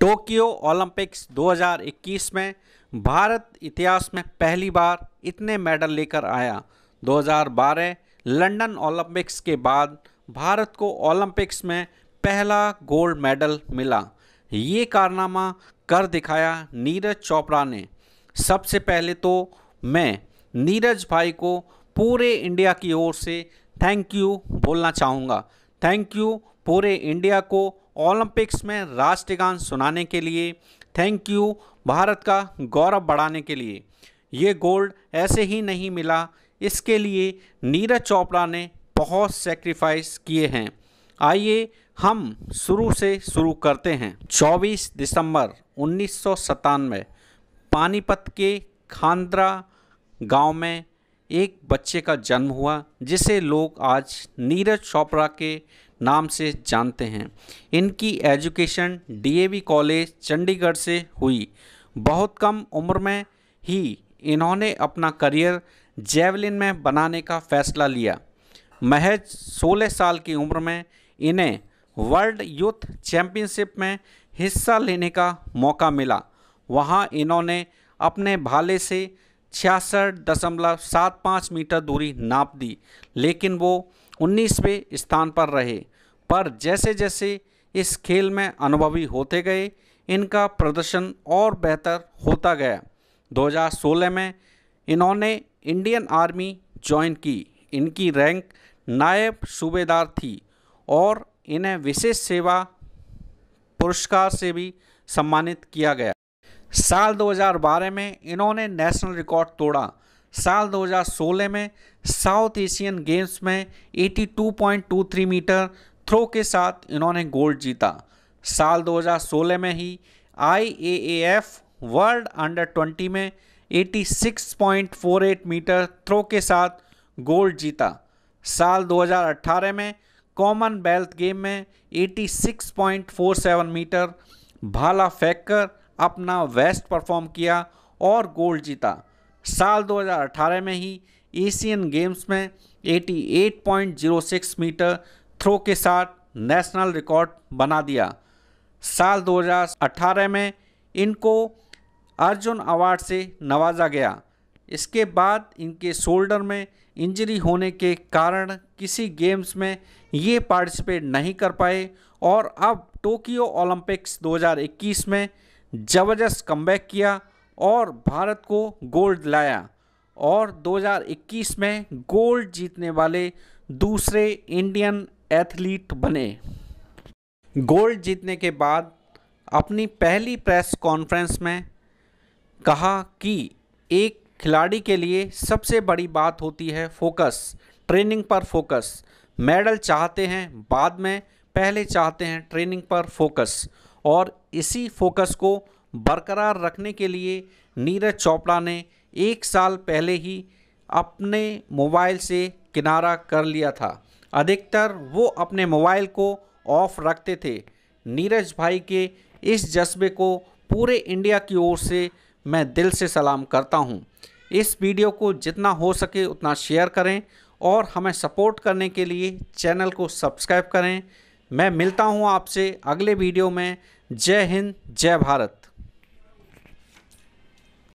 Tokyo Olympics 2021 में भारत इतिहास में पहली बार इतने मेडल लेकर आया 2012 लंदन ओलंपिक्स के बाद भारत को ओलंपिक्स में पहला गोल्ड मेडल मिला ये कारनामा कर दिखाया नीरज चोपड़ा ने सबसे पहले तो मैं नीरज भाई को पूरे इंडिया की ओर से थैंक यू बोलना चाहूँगा थैंक यू पूरे इंडिया को ओलंपिक्स में राष्ट्रगान सुनाने के लिए थैंक यू भारत का गौरव बढ़ाने के लिए ये गोल्ड ऐसे ही नहीं मिला इसके लिए नीरज चोपड़ा ने बहुत सेक्रीफाइस किए हैं आइए हम शुरू से शुरू करते हैं 24 दिसंबर उन्नीस पानीपत के खांद्रा गांव में एक बच्चे का जन्म हुआ जिसे लोग आज नीरज चोपड़ा के नाम से जानते हैं इनकी एजुकेशन डीएवी कॉलेज चंडीगढ़ से हुई बहुत कम उम्र में ही इन्होंने अपना करियर जेवलिन में बनाने का फैसला लिया महज 16 साल की उम्र में इन्हें वर्ल्ड यूथ चैम्पियनशिप में हिस्सा लेने का मौका मिला वहां इन्होंने अपने भाले से छियासठ दशमलव सात पाँच मीटर दूरी नाप दी लेकिन वो उन्नीसवें स्थान पर रहे पर जैसे जैसे इस खेल में अनुभवी होते गए इनका प्रदर्शन और बेहतर होता गया 2016 में इन्होंने इंडियन आर्मी ज्वाइन की इनकी रैंक नायब सूबेदार थी और इन्हें विशेष सेवा पुरस्कार से भी सम्मानित किया गया साल 2012 में इन्होंने नेशनल रिकॉर्ड तोड़ा साल 2016 में साउथ एशियन गेम्स में 82.23 मीटर थ्रो के साथ इन्होंने गोल्ड जीता साल 2016 में ही आईएएएफ वर्ल्ड अंडर 20 में 86.48 मीटर थ्रो के साथ गोल्ड जीता साल 2018 में कॉमनवेल्थ गेम में 86.47 मीटर भाला फेंककर अपना वेस्ट परफॉर्म किया और गोल्ड जीता साल 2018 में ही एशियन गेम्स में 88.06 मीटर थ्रो के साथ नेशनल रिकॉर्ड बना दिया साल 2018 में इनको अर्जुन अवार्ड से नवाजा गया इसके बाद इनके शोल्डर में इंजरी होने के कारण किसी गेम्स में ये पार्टिसिपेट नहीं कर पाए और अब टोक्यो ओलंपिक्स 2021 में ज़बरदस्त कम किया और भारत को गोल्ड लाया और 2021 में गोल्ड जीतने वाले दूसरे इंडियन एथलीट बने गोल्ड जीतने के बाद अपनी पहली प्रेस कॉन्फ्रेंस में कहा कि एक खिलाड़ी के लिए सबसे बड़ी बात होती है फोकस ट्रेनिंग पर फोकस मेडल चाहते हैं बाद में पहले चाहते हैं ट्रेनिंग पर फोकस और इसी फोकस को बरकरार रखने के लिए नीरज चोपड़ा ने एक साल पहले ही अपने मोबाइल से किनारा कर लिया था अधिकतर वो अपने मोबाइल को ऑफ रखते थे नीरज भाई के इस जज्बे को पूरे इंडिया की ओर से मैं दिल से सलाम करता हूँ इस वीडियो को जितना हो सके उतना शेयर करें और हमें सपोर्ट करने के लिए चैनल को सब्सक्राइब करें मैं मिलता हूँ आपसे अगले वीडियो में जय हिंद जय भारत